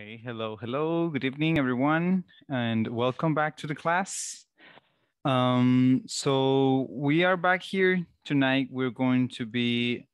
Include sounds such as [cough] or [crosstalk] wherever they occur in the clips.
Okay, hello, hello, good evening, everyone, and welcome back to the class. Um, so we are back here tonight. We're going to be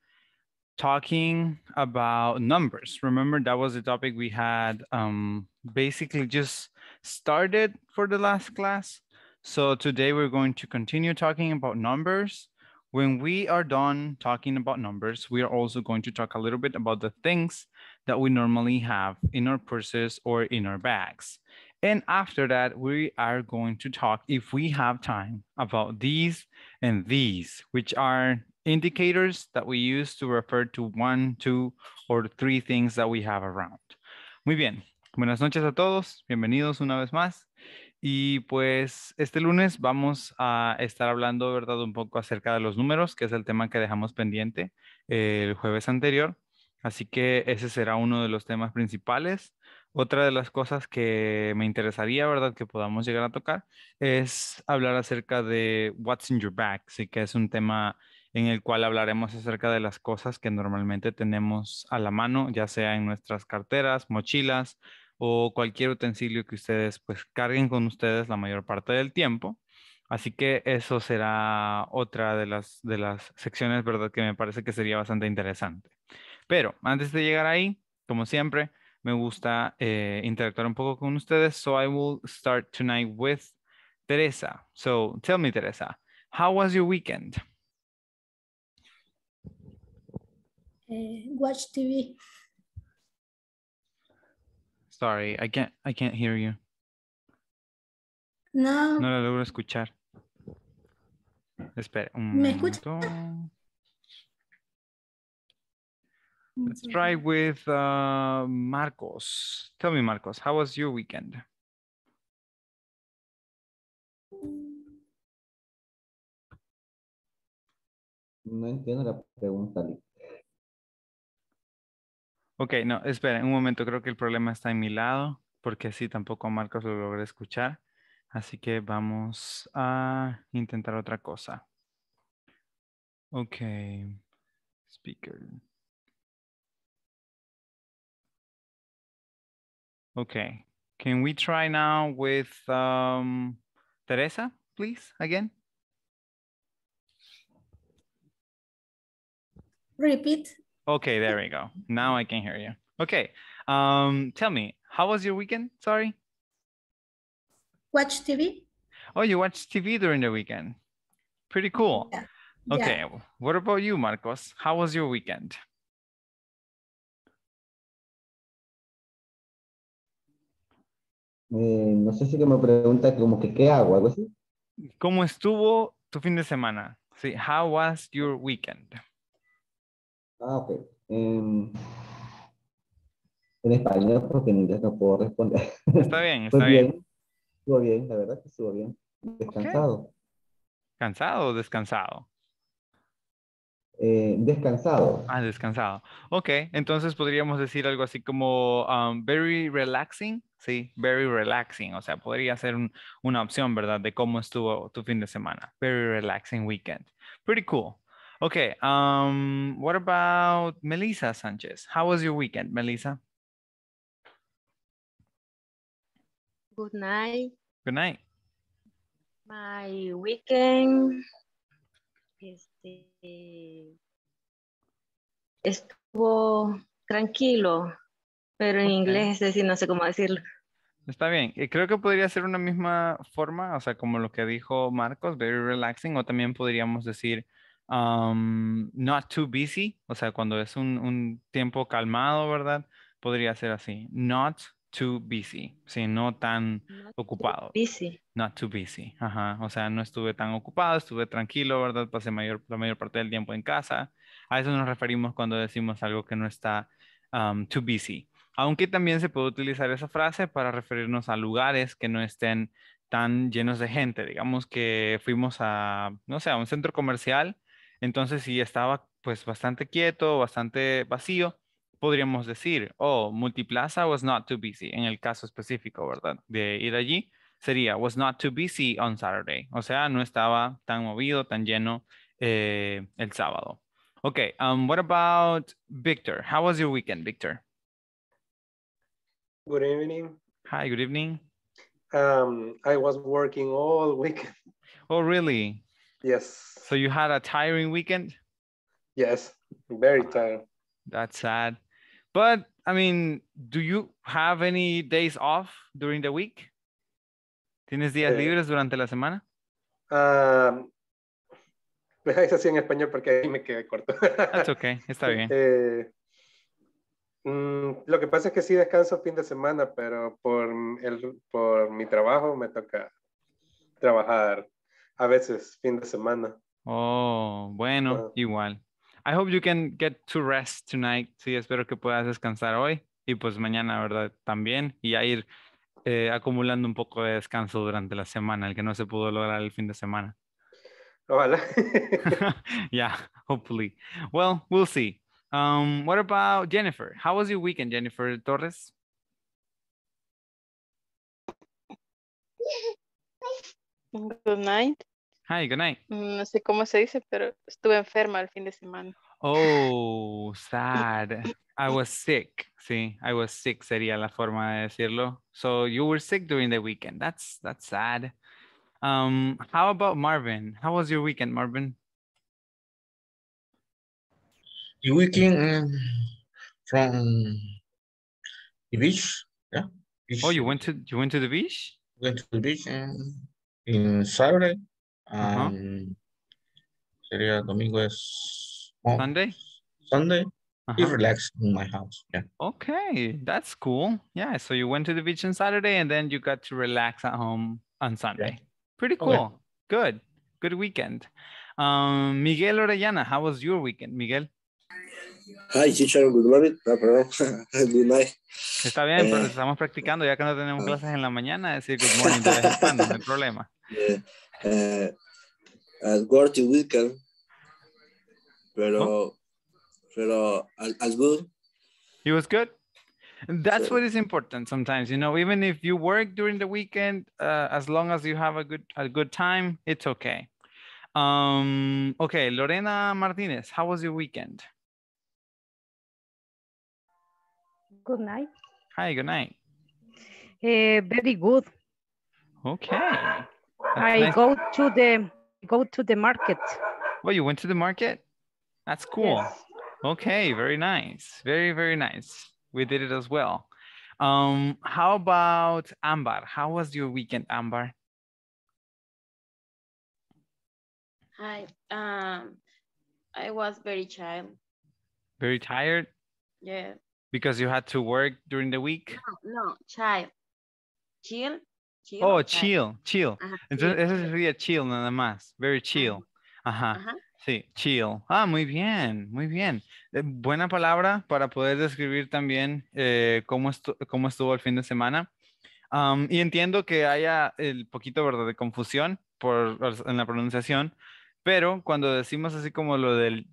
talking about numbers. Remember, that was the topic we had um, basically just started for the last class. So today we're going to continue talking about numbers. When we are done talking about numbers, we are also going to talk a little bit about the things that we normally have in our purses or in our bags. And after that, we are going to talk, if we have time, about these and these, which are indicators that we use to refer to one, two, or three things that we have around. Muy bien. Buenas noches a todos. Bienvenidos una vez más. Y pues este lunes vamos a estar hablando, ¿verdad? Un poco acerca de los números, que es el tema que dejamos pendiente eh, el jueves anterior. Así que ese será uno de los temas principales. Otra de las cosas que me interesaría, ¿verdad?, que podamos llegar a tocar es hablar acerca de What's in Your Bag. Sí que es un tema en el cual hablaremos acerca de las cosas que normalmente tenemos a la mano, ya sea en nuestras carteras, mochilas o cualquier utensilio que ustedes pues carguen con ustedes la mayor parte del tiempo. Así que eso será otra de las, de las secciones, ¿verdad? Que me parece que sería bastante interesante. Pero antes de llegar ahí, como siempre, me gusta eh, interactuar un poco con ustedes. So I will start tonight with Teresa. So tell me, Teresa, how was your weekend? Eh, watch TV. Sorry, I can't. I can't hear you. No. No la logro escuchar. Espera. Un ¿Me escuchas? Let's try with uh, Marcos. Tell me, Marcos, how was your weekend? No entiendo la pregunta, Ok, no, espera un momento. Creo que el problema está en mi lado, porque así tampoco Marcos lo logra escuchar. Así que vamos a intentar otra cosa. Ok. Speaker. Okay. Can we try now with um, Teresa, please, again? Repeat. Okay, there we go. Now I can hear you. Okay. Um, tell me, how was your weekend? Sorry. Watch TV. Oh, you watch TV during the weekend. Pretty cool. Yeah. Okay. Yeah. What about you, Marcos? How was your weekend? Eh, no sé si que me pregunta como que qué hago, algo así. ¿Cómo estuvo tu fin de semana? Sí, how was your weekend? Ah, ok. Em, en español porque en inglés no puedo responder. Está bien, [laughs] está pues bien. Estuvo bien, la verdad que estuvo bien. Descansado. ¿Cansado Cansado, descansado. Eh, descansado. Ah, descansado. Ok, entonces podríamos decir algo así como um, very relaxing. Sí, very relaxing. O sea, podría ser una opción, ¿verdad? De cómo estuvo tu fin de semana. Very relaxing weekend. Pretty cool. Okay, um, what about Melissa Sanchez? How was your weekend, Melissa? Good night. Good night. My weekend este, estuvo tranquilo, pero en inglés, es decir, no sé cómo decirlo. Está bien, y creo que podría ser una misma forma, o sea, como lo que dijo Marcos, very relaxing, o también podríamos decir um, not too busy, o sea, cuando es un, un tiempo calmado, ¿verdad? Podría ser así, not too busy, sí, no tan ocupado. busy. Not too busy, O sea, no estuve tan ocupado, estuve tranquilo, ¿verdad? Pasé mayor, la mayor parte del tiempo en casa. A eso nos referimos cuando decimos algo que no está um, too busy. Aunque también se puede utilizar esa frase para referirnos a lugares que no estén tan llenos de gente. Digamos que fuimos a, no sé, a un centro comercial, entonces sí estaba pues bastante quieto, bastante vacío, podríamos decir, oh, Multiplaza was not too busy, en el caso específico, ¿verdad? De ir allí, sería was not too busy on Saturday. O sea, no estaba tan movido, tan lleno eh, el sábado. Okay, um, what about Victor? How was your weekend, Victor? Good evening. Hi, good evening. Um, I was working all weekend. Oh, really? Yes. So you had a tiring weekend? Yes, very tired. That's sad. But I mean, do you have any days off during the week? ¿Tienes días eh, libres durante la semana? Uh, pues, así en español porque ahí me quedé corto. okay, está bien. [laughs] Eh, mm, lo que pasa es que sí descanso fin de semana, pero por, el, por mi trabajo me toca trabajar a veces fin de semana. Oh, bueno, ah. igual. I hope you can get to rest tonight. Sí, espero que puedas descansar hoy y pues mañana, ¿verdad? También y a ir eh, acumulando un poco de descanso durante la semana, el que no se pudo lograr el fin de semana. Ojalá. [laughs] yeah, hopefully. Well, we'll see. Um, what about Jennifer? How was your weekend, Jennifer Torres? Good night. Hi, good night. Mm, no sé cómo se dice, pero estuve enferma el fin de semana. Oh, [laughs] sad. I was sick. Sí, I was sick sería la forma de decirlo. So you were sick during the weekend. That's that's sad. Um, how about Marvin? How was your weekend, Marvin? The weekend um, from the beach. Yeah. Oh, beach. Oh, you went to you went to the beach? Went to the beach um, in Saturday. Sería domingo es... Oh, Sunday? Sunday. Uh -huh. Be in my house. Yeah. Okay, that's cool. Yeah, so you went to the beach on Saturday and then you got to relax at home on Sunday. Yeah. Pretty cool. Okay. Good. Good weekend. Um, Miguel Orellana, how was your weekend, Miguel? Hi, teacher. Good morning. No, perdón. [laughs] Good night. Está bien, pero eh. estamos practicando ya que no tenemos ah. clases en la mañana, es decir good morning no hay problema. Yeah. [laughs] Uh, eh, al Gorty Weekend, pero, pero as good. He was good. And that's so, what is important sometimes, you know, even if you work during the weekend, uh, as long as you have a good, a good time, it's okay. Um, okay, Lorena Martinez, how was your weekend? Good night. Hi, good night. Uh, very good. Okay. That's I nice. go to the go to the market. Well, oh, you went to the market? That's cool. Yes. Okay, very nice. Very, very nice. We did it as well. Um, how about Ambar? How was your weekend, Ambar? Hi. Um, I was very tired. Very tired? Yeah. Because you had to work during the week? No, no child. Chill oh, chill, chill. Entonces, chill. eso sería chill nada más. Very ah, chill. Ajá. Sí, chill. Ah, muy bien, muy bien. Eh, buena palabra para poder describir también eh, cómo, estuvo el fin de semana. y entiendo que haya el poquito ¿verdad? de confusión pues, en la pronunciación, pero cuando decimos así como lo del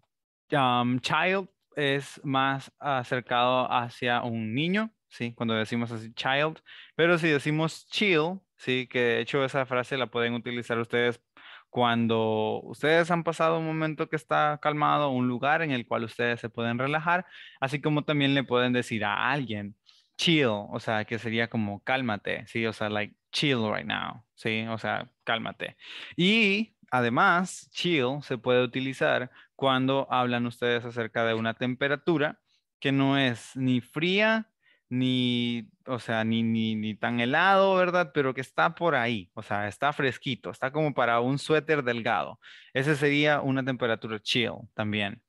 child, es más acercado hacia un niño ¿sí? Cuando decimos así child, pero si decimos chill, ¿sí? Que de hecho esa frase la pueden utilizar ustedes cuando ustedes han pasado un momento que está calmado, un lugar en el cual ustedes se pueden relajar, así como también le pueden decir a alguien chill, o sea, que sería como cálmate, ¿sí? O sea, like chill right now, ¿sí? O sea, cálmate. Y además, chill se puede utilizar cuando hablan ustedes acerca de una temperatura que no es ni fría ni, o sea, ni, ni, tan helado, ¿verdad? Pero que está por ahí, o sea, está fresquito, está como para un suéter delgado. Ese sería una temperatura chill también.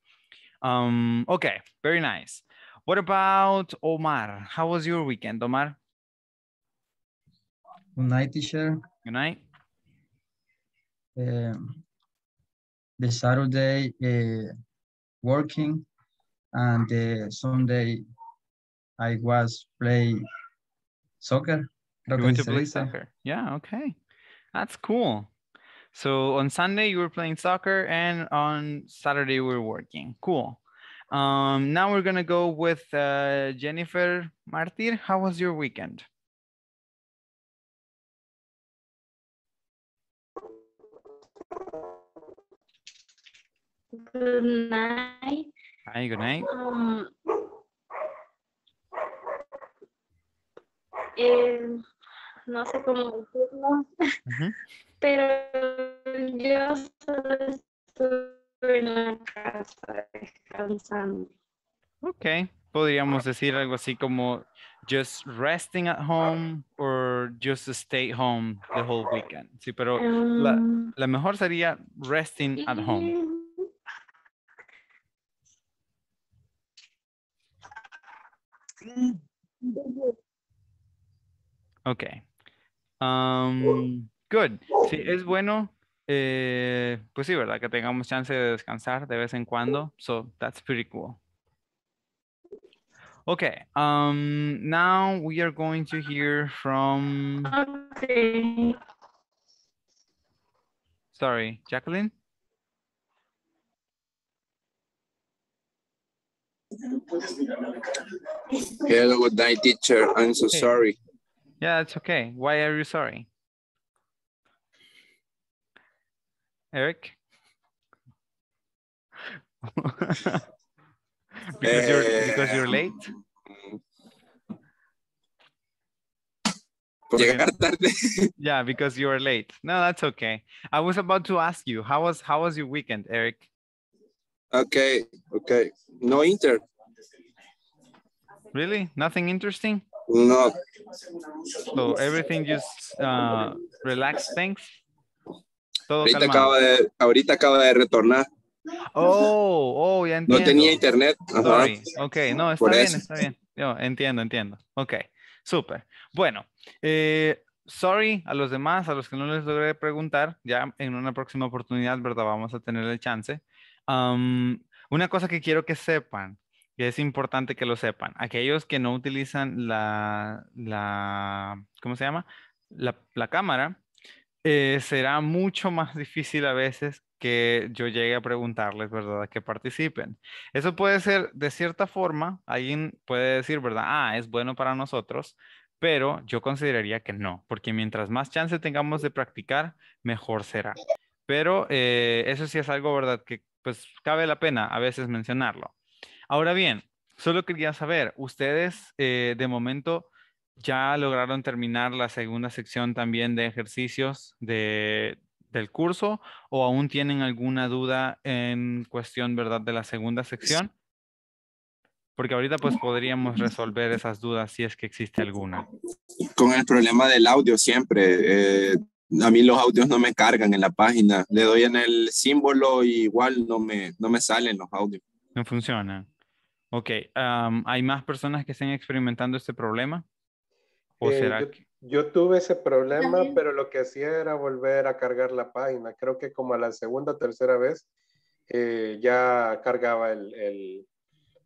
Um, ok, very nice. What about Omar? How was your weekend, Omar? Good night, teacher. Good night. Eh, the Saturday eh, working and the Sunday I was play soccer. You went to play soccer. Yeah, okay. That's cool. So on Sunday you were playing soccer and on Saturday we were working. Cool. Um, now we're gonna go with uh, Jennifer Martir. How was your weekend? Good night. Hi, good night. Um, Eh, no sé cómo decirlo, [laughs] pero yo solo estuve en la casa descansando. Ok, podríamos decir algo así como just resting at home or just stay home the whole weekend. Sí, pero la, em, mejor sería resting at home. Mm. Ok. good. Sí, es bueno. Eh, pues sí, ¿verdad? Que tengamos chance de descansar de vez en cuando. So that's pretty cool. Okay, now we are going to hear from... Sorry, Jacqueline? Hello, good night, teacher. I'm so sorry. Yeah, it's okay. Why are you sorry? Eric? [laughs] because you're eh, because you're late. [laughs] yeah, because you are late. No, that's okay. I was about to ask you, how was how was your weekend, Eric? Okay, okay. No inter. Really? Nothing interesting? No, So everything just uh, relax, thanks. ahorita, acaba de, ahorita acaba de retornar. Oh, oh, ya entiendo. No tenía internet. Ok, no, está bien, está bien. Yo entiendo, entiendo. Ok, súper. Bueno, eh, sorry a los demás, a los que no les logré preguntar, ya en una próxima oportunidad, ¿verdad? Vamos a tener el chance. Um, una cosa que quiero que sepan y es importante que lo sepan. Aquellos que no utilizan la, la ¿cómo se llama? La, cámara, eh, será mucho más [laughs] difícil a veces que yo llegue a preguntarles, ¿verdad? Que participen. Eso puede ser, de cierta forma, alguien puede decir, ¿verdad? Ah, es bueno para nosotros, pero yo consideraría que no, porque mientras más chance tengamos de practicar, mejor será. Pero eh, eso sí es algo, ¿verdad? Que pues cabe la pena a veces mencionarlo. Ahora bien, solo quería saber, ustedes eh, de momento ya lograron terminar la segunda sección también de ejercicios del curso o aún tienen alguna duda en cuestión, ¿verdad?, de la segunda sección. Porque ahorita pues podríamos resolver esas dudas si es que existe alguna. Con el problema del audio siempre. Eh, a mí los audios no me cargan en la página. Le doy en el símbolo y igual no me, no me salen los audios. No funcionan. Ok, ¿hay más personas que estén experimentando este problema? ¿O eh, será yo, tuve ese problema, pero lo que hacía era volver a cargar la página. Creo que como a la segunda o tercera vez eh, ya cargaba el,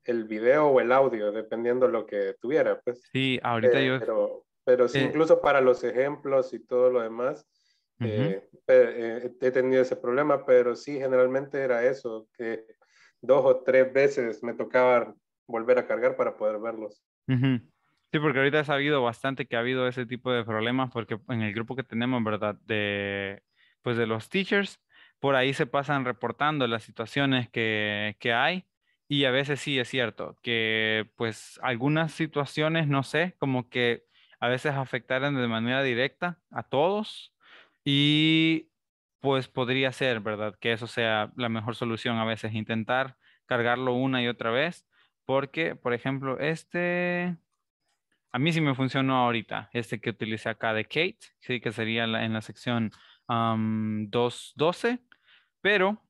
el, video o el audio, dependiendo lo que tuviera. Pues. Sí, ahorita yo... Pero, pero sí, eh, incluso para los ejemplos y todo lo demás, he tenido ese problema, pero sí, generalmente era eso, que dos o tres veces me tocaba volver a cargar para poder verlos. Sí, porque ahorita he sabido bastante que ha habido ese tipo de problemas, porque en el grupo que tenemos, ¿verdad? De, pues de los teachers, por ahí se pasan reportando las situaciones que, que hay. Y a veces sí es cierto que pues algunas situaciones, no sé, como que a veces afectaron de manera directa a todos y pues podría ser, ¿verdad? Que eso sea la mejor solución a veces, intentar cargarlo una y otra vez, porque, por ejemplo, este, a mí sí me funcionó ahorita, este que utilicé acá de Kate, sí que sería en la sección 212, pero,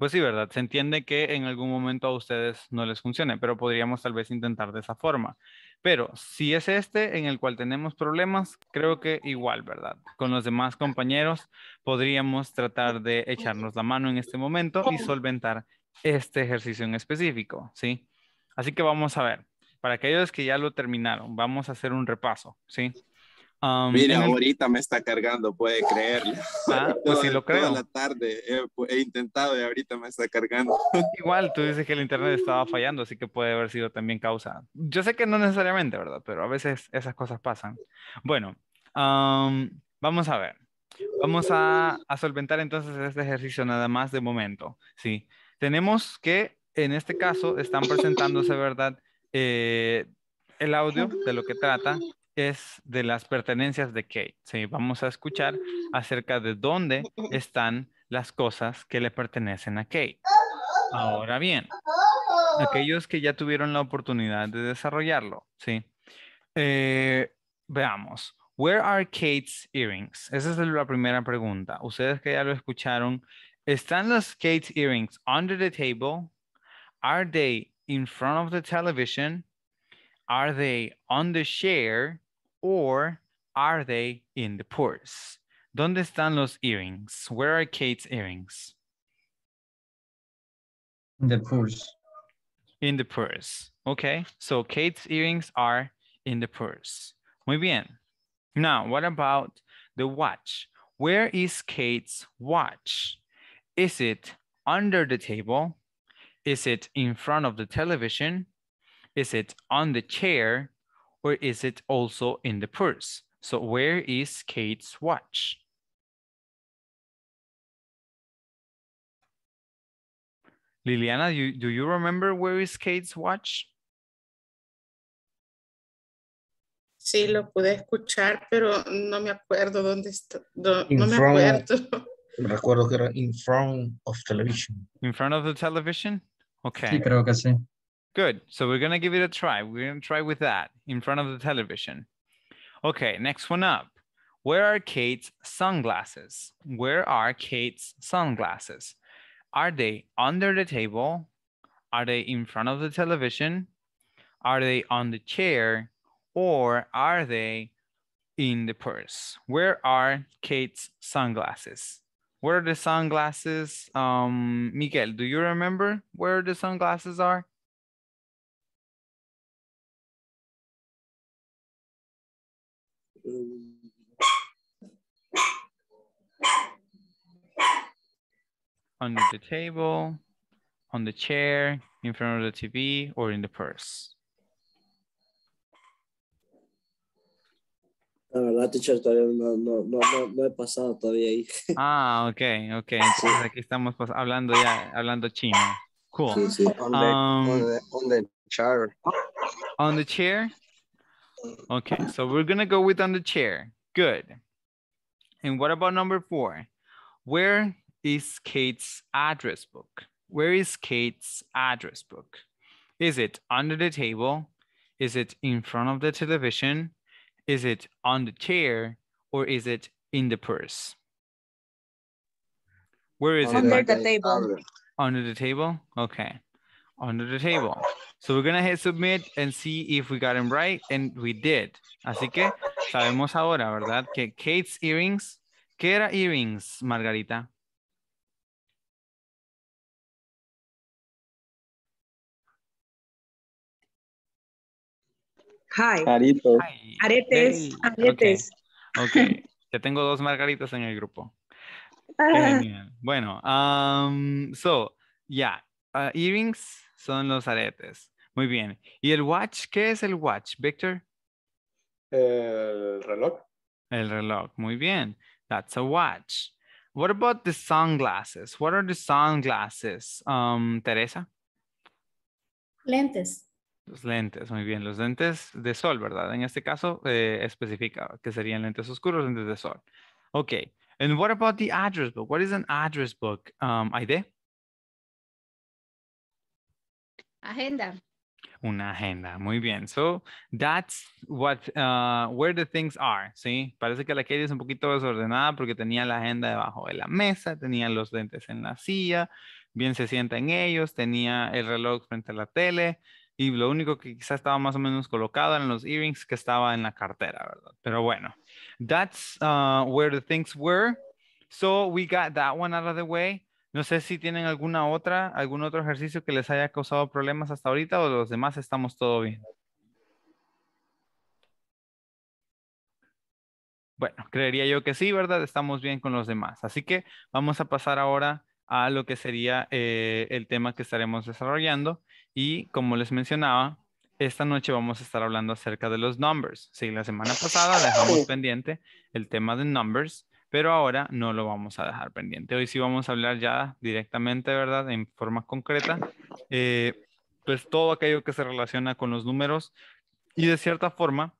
pues sí, ¿verdad? Se entiende que en algún momento a ustedes no les funcione, pero podríamos tal vez intentar de esa forma. Pero si es este en el cual tenemos problemas, creo que igual, ¿verdad? Con los demás compañeros podríamos tratar de echarnos la mano en este momento y solventar este ejercicio en específico, ¿sí? Así que vamos a ver. Para aquellos que ya lo terminaron, vamos a hacer un repaso, ¿sí? Um, Mira, ahorita me está cargando, puede creerlo. Ah, [laughs] pues sí lo creo. Toda la tarde he, intentado y ahorita me está cargando. [laughs] Igual, tú dices que el internet estaba fallando, así que puede haber sido también causa. Yo sé que no necesariamente, ¿verdad? Pero a veces esas cosas pasan. Bueno, um, vamos a ver. Vamos a, solventar entonces este ejercicio nada más de momento, ¿sí? Tenemos que, en este caso, están presentándose, ¿verdad? Eh, el audio de lo que trata es de las pertenencias de Kate. Sí, vamos a escuchar acerca de dónde están las cosas que le pertenecen a Kate. Ahora bien, aquellos que ya tuvieron la oportunidad de desarrollarlo, ¿sí? Eh, veamos. Where are Kate's earrings? Esa es la primera pregunta. Ustedes que ya lo escucharon, ¿están los Kate's earrings under the table? Are they in front of the television? Are they on the chair or are they in the purse? ¿Dónde están los earrings? Where are Kate's earrings? In the purse. In the purse. Okay, so Kate's earrings are in the purse. Muy bien. Now, what about the watch? Where is Kate's watch? Is it under the table? Is it in front of the television? Is it on the chair or is it also in the purse? So where is Kate's watch? Liliana, you, do you remember where is Kate's watch? Sí, lo pude escuchar, pero no me acuerdo dónde está. No, no me front, acuerdo. Recuerdo que era in front of television. In front of the television? Okay. Sí, creo que sí. Good. So we're going to give it a try. We're going to try with that in front of the television. Okay, next one up. Where are Kate's sunglasses? Where are Kate's sunglasses? Are they under the table? Are they in front of the television? Are they on the chair? Or are they in the purse? Where are Kate's sunglasses? Where are the sunglasses? Um, Miguel, do you remember where the sunglasses are? On the table, on the chair, in front of the TV, or in the purse. La verdad, teacher, todavía no, no, no, no, he pasado todavía ahí. [laughs] Ah, ok, ok. Entonces aquí estamos pues, hablando ya, hablando chino. Cool. Sí, sí. On, the, on um, the chair. On the chair? Okay, so we're gonna go with on the chair. Good. And what about number four? Where is Kate's address book? Where is Kate's address book? Is it under the table? Is it in front of the television? Is it on the chair? Or is it in the purse? Where is under it? Under the table. Under the table? Okay. under the table. So we're gonna hit submit and see if we got them right, and we did. Así que sabemos ahora, ¿verdad? Que Kate's earrings, ¿qué era earrings, Margarita? Hi. Aretes. Aretes. Okay. Ya tengo dos margaritas en el grupo. Ah. Bueno, um, so, yeah, earrings son los aretes. Muy bien. ¿Y el watch? ¿Qué es el watch, Victor? El reloj. El reloj. Muy bien. That's a watch. What about the sunglasses? What are the sunglasses, um, Teresa? Lentes. Los lentes, muy bien. Los lentes de sol, ¿verdad? En este caso, eh, especifica que serían lentes oscuros, lentes de sol. Ok. And what about the address book? What is an address book, um, Aide? Agenda. Una agenda, muy bien. So that's what, uh, where the things are, ¿sí? Parece que la que es un poquito desordenada porque tenía la agenda debajo de la mesa, tenía los dentes en la silla, bien se sienta en ellos, tenía el reloj frente a la tele y lo único que quizás estaba más o menos colocado en los earrings que estaba en la cartera, ¿verdad? Pero bueno, that's uh, where the things were. So we got that one out of the way. No sé si tienen alguna otra, algún otro ejercicio que les haya causado problemas hasta ahorita o los demás estamos todo bien. Bueno, creería yo que sí, ¿verdad? Estamos bien con los demás. Así que vamos a pasar ahora a lo que sería eh, el tema que estaremos desarrollando. Y como les mencionaba, esta noche vamos a estar hablando acerca de los numbers. Sí, la semana pasada dejamos pendiente el tema de numbers pero ahora no lo vamos a dejar pendiente. Hoy sí vamos a hablar ya directamente, ¿verdad? En forma concreta, eh, pues todo aquello que se relaciona con los números y de cierta forma,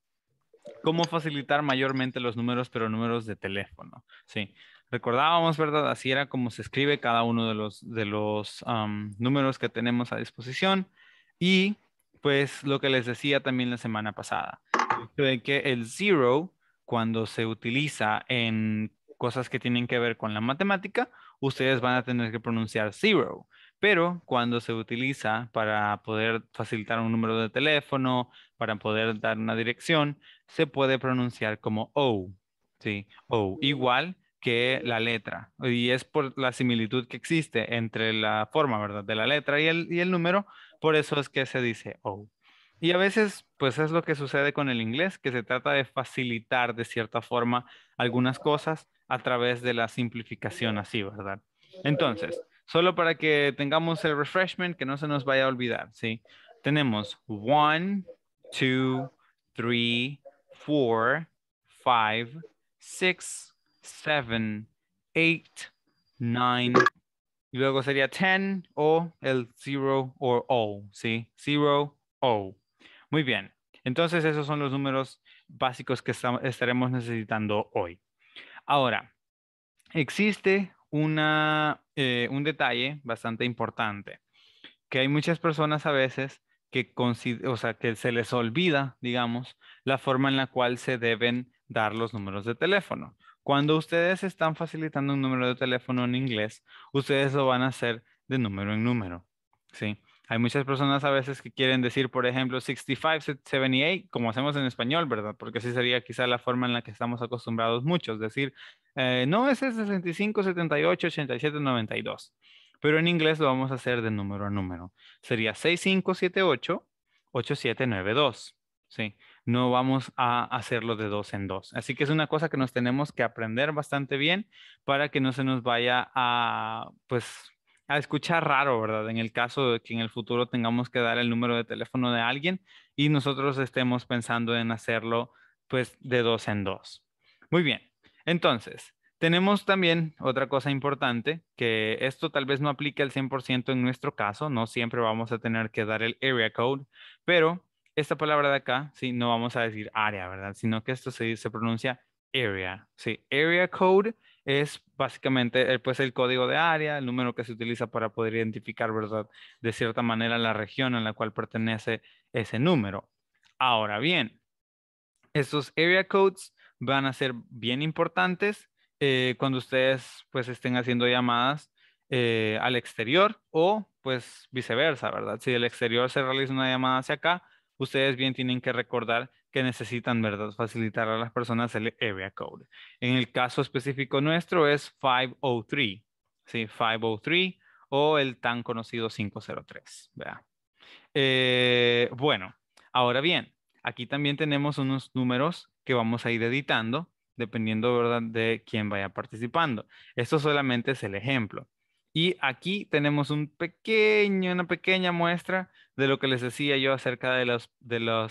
cómo facilitar mayormente los números, pero números de teléfono, sí. Recordábamos, ¿verdad? Así era como se escribe cada uno de los, de los números que tenemos a disposición. Y pues lo que les decía también la semana pasada, de que el zero, cuando se utiliza en cosas que tienen que ver con la matemática, ustedes van a tener que pronunciar zero. Pero cuando se utiliza para poder facilitar un número de teléfono, para poder dar una dirección, se puede pronunciar como O. Sí, O. Igual que la letra. Y es por la similitud que existe entre la forma, ¿verdad? De la letra y el, y el número. Por eso es que se dice O. Y a veces, pues es lo que sucede con el inglés, que se trata de facilitar de cierta forma algunas cosas a través de la simplificación así, ¿verdad? Entonces, solo para que tengamos el refreshment, que no se nos vaya a olvidar, ¿sí? Tenemos 1, 2, 3, 4, 5, 6, 7, 8, 9, y luego sería 10 o el 0 o o, ¿sí? 0, o. Muy bien. Entonces, esos son los números básicos que estaremos necesitando hoy. Ahora, existe eh, un detalle bastante importante, que hay muchas personas a veces que, o sea, que se les olvida, digamos, la forma en la cual se deben dar los números de teléfono. Cuando ustedes están facilitando un número de teléfono en inglés, ustedes lo van a hacer de número en número, ¿sí? Hay muchas personas a veces que quieren decir, por ejemplo, 65, 78, como hacemos en español, ¿verdad? Porque así sería quizá la forma en la que estamos acostumbrados muchos, decir, eh, no es 65, 78, 87, 92. Pero en inglés lo vamos a hacer de número a número. Sería 65, 78, Sí, no vamos a hacerlo de dos en dos. Así que es una cosa que nos tenemos que aprender bastante bien para que no se nos vaya a, pues, escuchar raro, ¿verdad? En el caso de que en el futuro tengamos que dar el número de teléfono de alguien y nosotros estemos pensando en hacerlo pues de dos en dos. Muy bien, entonces, tenemos también otra cosa importante, que esto tal vez no aplique al 100% en nuestro caso, no siempre vamos a tener que dar el area code, pero esta palabra de acá, sí, no vamos a decir área, ¿verdad? Sino que esto se, se pronuncia area, sí, area code es básicamente eh, pues, el código de área, el número que se utiliza para poder identificar, ¿verdad? De cierta manera la región en la cual pertenece ese número. Ahora bien, estos area codes van a ser bien importantes eh, cuando ustedes pues estén haciendo llamadas eh, al exterior o pues viceversa, ¿verdad? Si del exterior se realiza una llamada hacia acá, ustedes bien tienen que recordar que necesitan, ¿verdad?, facilitar a las personas el area code. En el caso específico nuestro es 503, ¿sí? 503 o el tan conocido 503, eh, bueno, ahora bien, aquí también tenemos unos números que vamos a ir editando dependiendo, ¿verdad?, de quién vaya participando. Esto solamente es el ejemplo. Y aquí tenemos un pequeño, una pequeña muestra de lo que les decía yo acerca de las de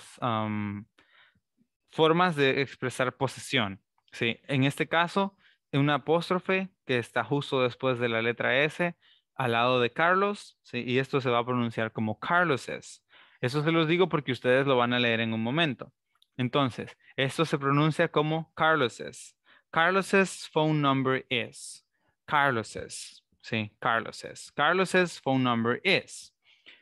formas de expresar posesión. En este caso, una apóstrofe que está justo después de la letra S al lado de Carlos, y esto se va a pronunciar como Carlos Eso se los digo porque ustedes lo van a leer en un momento. Entonces, esto se pronuncia como Carloses. Carlos's phone number is. Carlos's. ¿sí? Carlos es. Carlos's phone number is.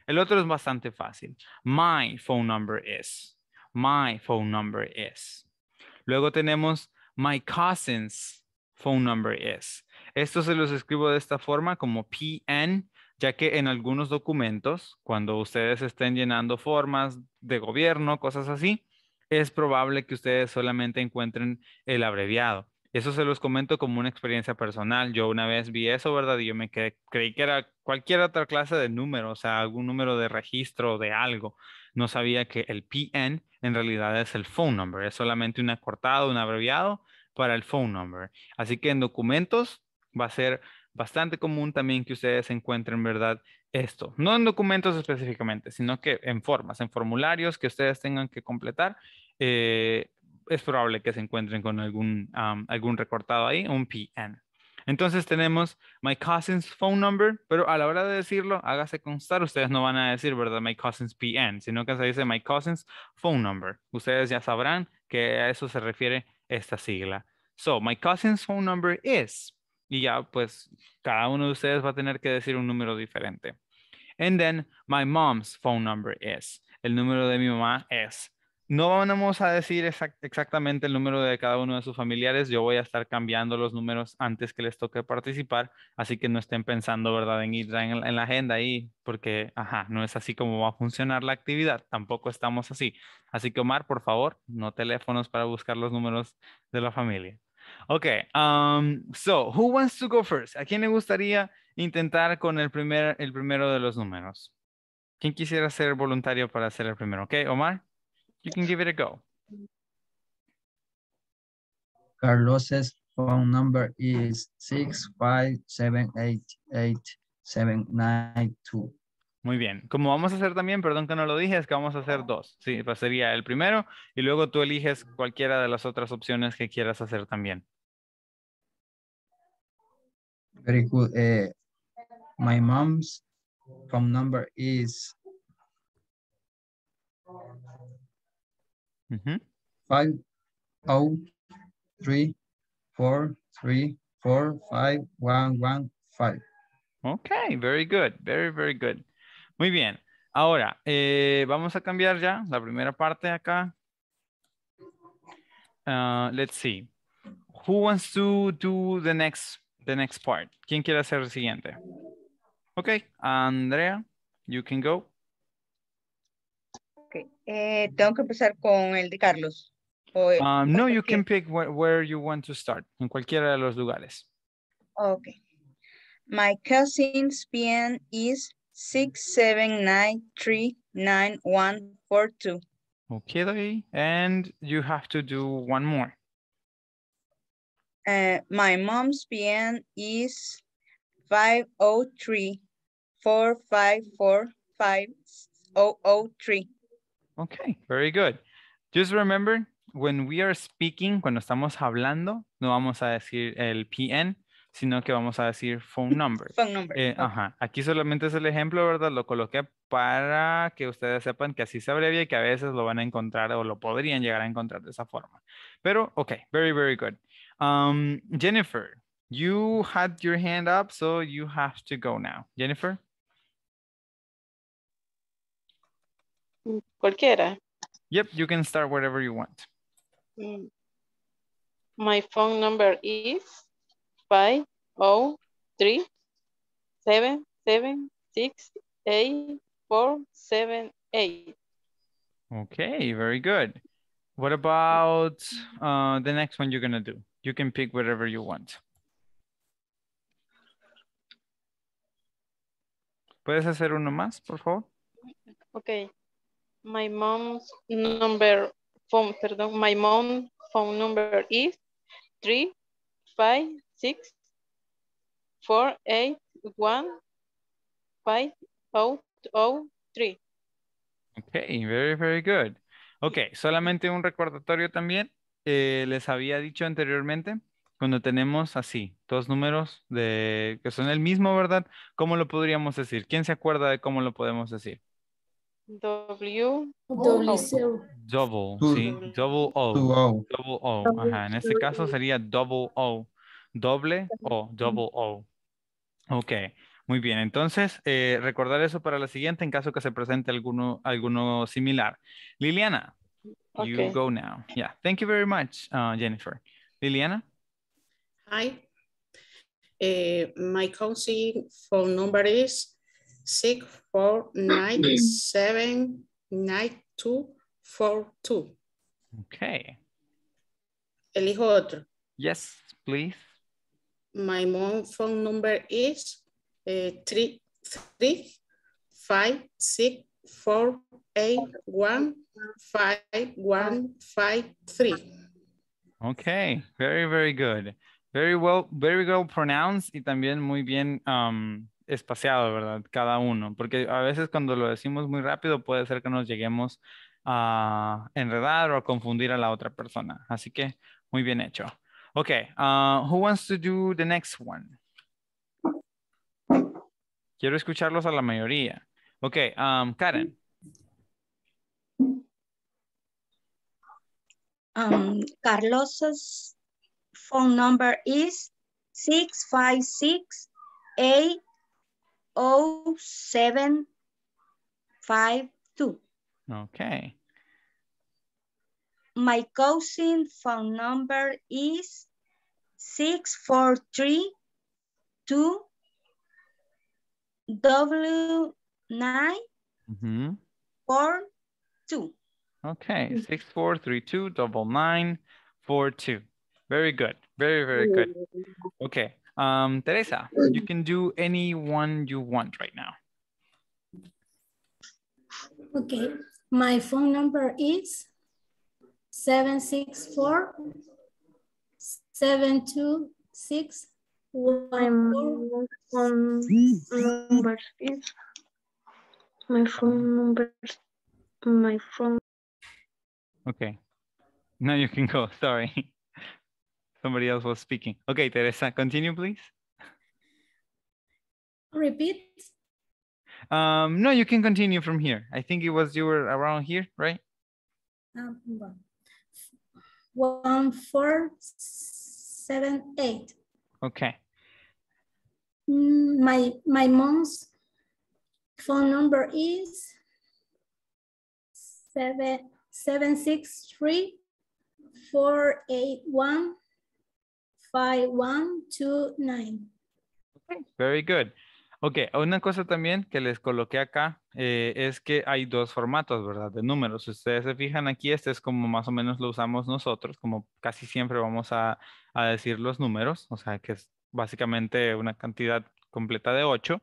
El otro es bastante fácil. My phone number is. My phone number is. Luego tenemos my cousin's phone number is. Esto se los escribo de esta forma como PN, ya que en algunos documentos, cuando ustedes estén llenando formas de gobierno, cosas así, es probable que ustedes solamente encuentren el abreviado. Eso se los comento como una experiencia personal. Yo una vez vi eso, ¿verdad? Y yo me quedé, creí que era cualquier otra clase de número, o sea, algún número de registro de algo. No sabía que el PN en realidad es el phone number, es solamente un acortado, un abreviado para el phone number. Así que en documentos va a ser bastante común también que ustedes encuentren, ¿verdad? Esto, no en documentos específicamente, sino que en formas, en formularios que ustedes tengan que completar. Eh, es probable que se encuentren con algún, algún recortado ahí, un PN. Entonces tenemos my cousin's phone number, pero a la hora de decirlo, hágase constar, ustedes no van a decir, ¿verdad? My cousin's PN, sino que se dice my cousin's phone number. Ustedes ya sabrán que a eso se refiere esta sigla. So, my cousin's phone number is, y ya pues cada uno de ustedes va a tener que decir un número diferente. And then, my mom's phone number is, el número de mi mamá es. No vamos a decir exactamente el número de cada uno de sus familiares. Yo voy a estar cambiando los números antes que les toque participar. Así que no estén pensando, ¿verdad?, en ir en, la agenda ahí, porque, ajá, no es así como va a funcionar la actividad. Tampoco estamos así. Así que, Omar, por favor, no teléfonos para buscar los números de la familia. Ok, um, so, who wants to go first? ¿A quién le gustaría intentar con el, primero de los números? ¿Quién quisiera ser voluntario para ser el primero? Ok, Omar. You can give it a go. Carlos's phone number is 65788792. Muy bien. Como vamos a hacer también, perdón que no lo dije, es que vamos a hacer dos. Sí, pues sería el primero y luego tú eliges cualquiera de las otras opciones que quieras hacer también. Very good. Eh, my mom's phone number is Mm-hmm. Five, oh, three, four, three, four, five, one, one, five. Okay, very good, very, very good. Muy bien. Ahora, eh, vamos a cambiar ya la primera parte acá. Uh, let's see. Who wants to do the next, the next part? ¿Quién quiere hacer el siguiente? Okay, Andrea, you can go. Eh, tengo que empezar con el de Carlos. O, eh, um, no, you can pick where, where, you want to start, en cualquiera de los lugares. Okay. My cousin's PN is six seven nine three nine one four two. Okay, and you have to do one more. Uh, my mom's PN is 503 454 Okay, very good. Just remember, when we are speaking, cuando estamos hablando, no vamos a decir el PN, sino que vamos a decir phone [laughs] number. Phone number. Eh, ajá. Aquí solamente es el ejemplo, ¿verdad? Lo coloqué para que ustedes sepan que así se abrevia y que a veces lo van a encontrar o lo podrían llegar a encontrar de esa forma. Pero, ok, very, very good. Um, Jennifer, you had your hand up, so you have to go now. Jennifer? Cualquiera. Yep, you can start wherever you want. Mm. My phone number is 503 Okay, very good. What about uh, the next one you're going to do? You can pick whatever you want. ¿Puedes hacer uno más, por favor? Okay. My mom's number phone, perdón, my mom phone number is 3 5 6 4 8 1 5 0 0 3. Okay, very, very good. Okay, solamente un recordatorio también. Eh, les había dicho anteriormente, cuando tenemos así, dos números de, que son el mismo, ¿verdad? ¿Cómo lo podríamos decir? ¿Quién se acuerda de cómo lo podemos decir? W. Double, Double O. Double O. En este caso sería double O. Doble O. Double O. Ok. Muy bien. Entonces, eh, recordar eso para la siguiente en caso que se presente alguno, alguno similar. Liliana, you go now. Yeah. Thank you very much, uh, Jennifer. Liliana? Hi. Eh, my council phone number is six four nine seven nine two four two. Okay. Elijo otro. Yes, please. My mom phone number is uh, three three five six four eight one five one five three. Okay, very very good. Very well, very well pronounced y también muy bien um, espaciado, ¿verdad? Cada uno, porque a veces cuando lo decimos muy rápido puede ser que nos lleguemos a enredar o a confundir a la otra persona. Así que muy bien hecho. Ok, ah, who wants to do the next one? Quiero escucharlos a la mayoría. Ok, um, Karen. Carlos, um, Carlos's phone number is six 0752. Okay. My cousin phone number is 6432 w nine four two. mm -hmm. Okay, 6432 double nine four two. Very good. Very, very good. Okay. Um, Teresa, you can do any one you want right now. Okay, my phone number is 764 726 my phone number is my phone number my phone okay now you can go sorry [laughs] somebody else was speaking. Okay, Teresa, continue, please. Repeat. Um, no, you can continue from here. I think it was you were around here, right? Um, one, four, seven, eight. Okay. Mm, my my mom's phone number is seven seven six three four eight one 5129. Okay, very good. Ok, una cosa también que les coloqué acá eh, es que hay dos formatos, ¿verdad? De números. Si ustedes se fijan aquí, este es como más o menos lo usamos nosotros, como casi siempre vamos a, a decir los números, o sea que es básicamente una cantidad completa de 8.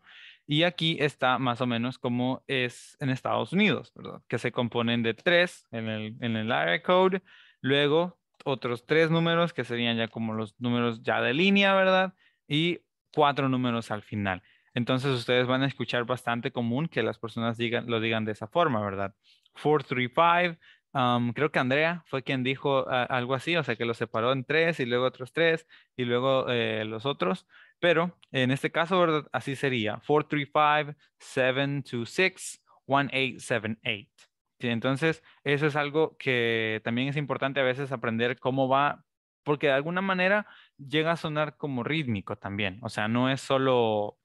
Y aquí está más o menos como es en Estados Unidos, ¿verdad? Que se componen de 3 en el, en el code, luego otros tres números que serían ya como los números ya de línea, ¿verdad? Y cuatro números al final. Entonces ustedes van a escuchar bastante común que las personas digan, lo digan de esa forma, ¿verdad? 435, um, creo que Andrea fue quien dijo ah, algo así, o sea que lo separó en tres y luego otros tres y luego eh, los otros, pero en este caso, ¿verdad? Así sería 435, 726, 1878. Sí, entonces eso es algo que también es importante a veces aprender cómo va, porque de alguna manera llega a sonar como rítmico también, o sea, no es solo,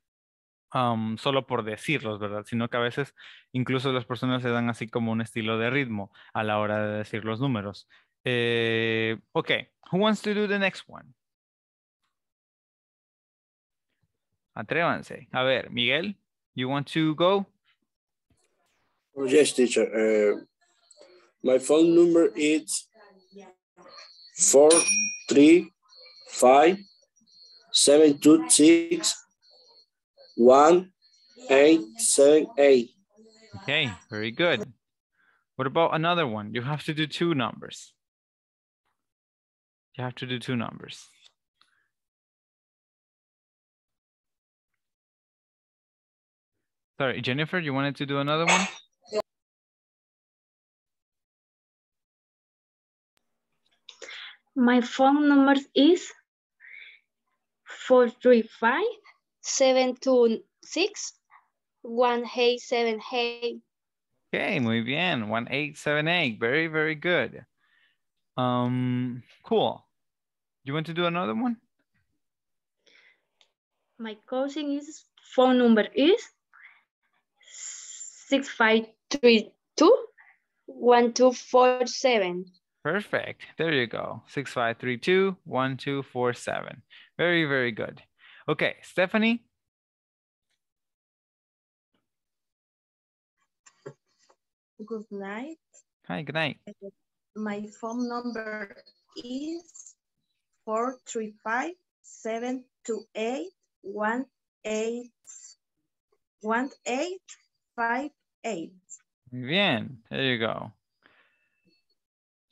solo por decirlos, ¿verdad? Sino que a veces incluso las personas se dan así como un estilo de ritmo a la hora de decir los números. Eh, ok, who wants to do the next one? Atrévanse. A ver, Miguel, you want to go? Oh, yes, teacher. Uh, my phone number is four three five seven two six one eight seven eight. Okay, very good. What about another one? You have to do two numbers. You have to do two numbers. Sorry, Jennifer, you wanted to do another one? My phone number is 435 726 1878. Okay, muy bien. 1878. Very, very good. Um, cool. You want to do another one? My coaching is phone number is 6532 1247. Perfect. There you go. Six, five, three, two, one, two, four, seven. Very, very good. Okay, Stephanie. Good night. Hi, good night. My phone number is four three five seven two eight one eight one eight five eight. Bien, there you go.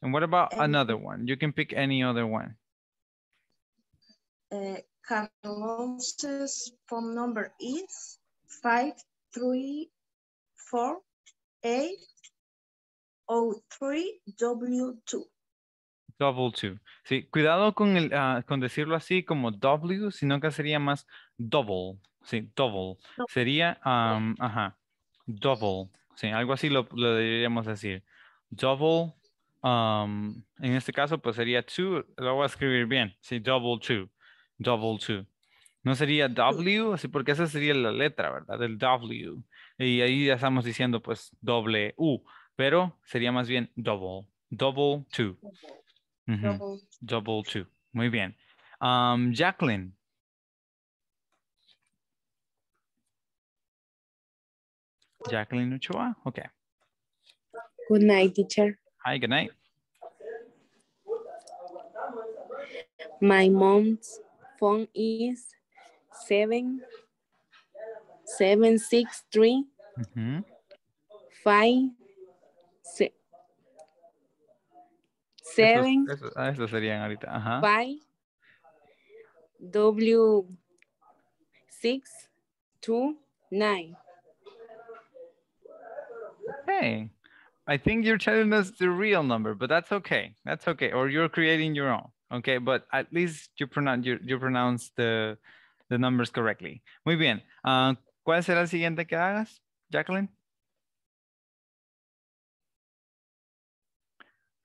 And what about another one? You can pick any other one. Uh, eh, Carlos's phone number is five three four eight oh W 2 Double two. Sí, cuidado con, el, ah, con decirlo así como W, sino que sería más double. Sí, double. Sería, um, ajá, double. Sí, algo así lo deberíamos decir. Double Um, en este caso, pues sería two, lo voy a escribir bien, Si double two, double two. No sería W, así porque esa sería la letra, ¿verdad? El W. Y ahí ya estamos diciendo, pues, doble U, pero sería más bien double, double two. double. two. Muy bien. Um, Jacqueline. Jacqueline Uchoa ok. Good night, teacher. Hi, good night. My mom's phone is seven seven six three mm -hmm. five seven. Eso, eso, ah, eso serían ahorita. Ajá. Five W six two nine. Hey. I think you're telling us the real number, but that's okay. That's okay. Or you're creating your own. Okay, but at least you pronounce you, you pronounce the the numbers correctly. Muy bien. Uh, ¿Cuál será el siguiente que hagas, Jacqueline?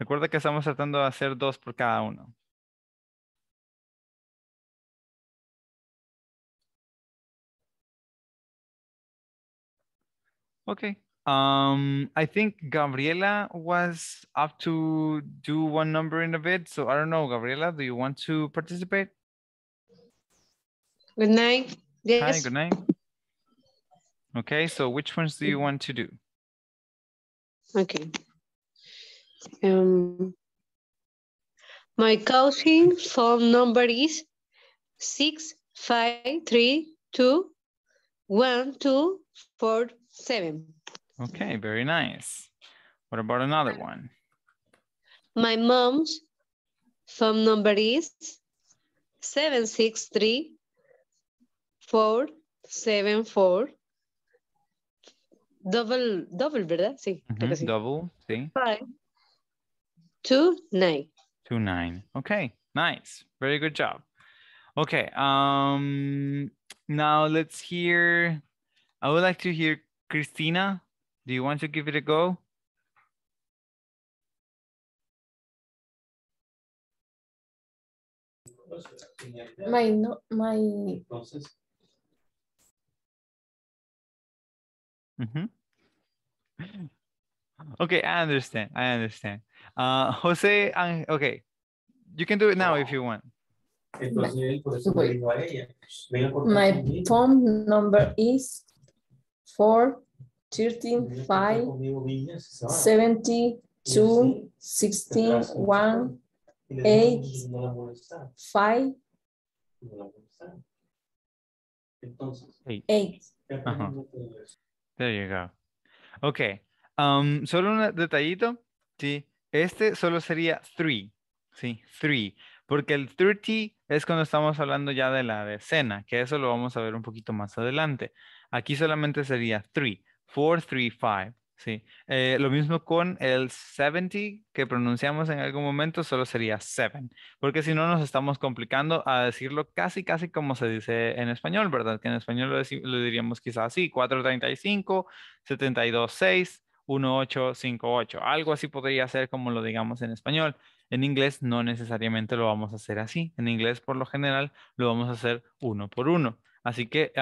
Recuerda que estamos tratando de hacer dos por cada uno. Okay, um, I think Gabriela was up to do one number in a bit. So I don't know, Gabriela, do you want to participate? Good night. Yes. Hi, good night. Okay, so which ones do you want to do? Okay. Um, my calling phone number is six five three two one two four seven. Okay, very nice. What about another one? My mom's phone number is 763 474 double, double, ¿verdad? Sí, mm -hmm. sí. Double, sí. Five, two, nine. Two, nine. Okay, nice. Very good job. Okay, um, now let's hear, I would like to hear Christina do you want to give it a go? My no, my. Mm -hmm. [laughs] Okay, I understand. I understand. Uh, Jose, I, okay, you can do it now if you want. My phone number is four 13, 5, 72, 16, 1, 8, 5, 8. There you go. Ok. Um, solo un detallito. Sí. Este solo sería 3. Sí, 3. Porque el 30 es cuando estamos hablando ya de la decena, que eso lo vamos a ver un poquito más adelante. Aquí solamente sería 3. 435. Sí. Eh, lo mismo con el 70 que pronunciamos en algún momento, solo sería 7, porque si no nos estamos complicando a decirlo casi, casi como se dice en español, ¿verdad? Que en español lo, diríamos quizás así, 435, 726, 1858. Algo así podría ser como lo digamos en español. En inglés no necesariamente lo vamos a hacer así. En inglés, por lo general, lo vamos a hacer uno por uno. Así que